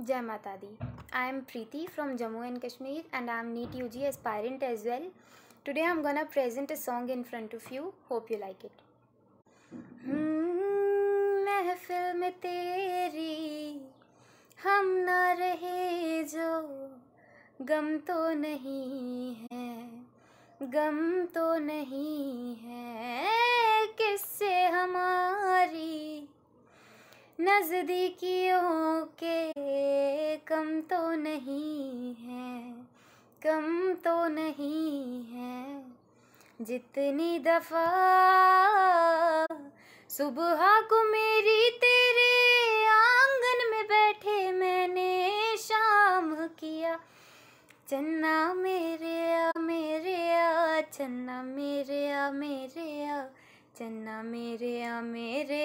जय माता दी I am Preeti from Jammu and Kashmir and I am NEET U G aspirant as well today I am gonna present a song in front of you hope you like it महफिल में तेरी हम ना रहे जो गम तो नहीं है गम तो नहीं है किससे हमारी नज़दीकियों के कम तो नहीं है कम तो नहीं है जितनी दफा सुबह को मेरी तेरे आंगन में बैठे मैंने शाम किया चन्ना मेरे आ मेरे आ चन्ना मेरे आ मेरे आ चन्ना मेरे आ मेरे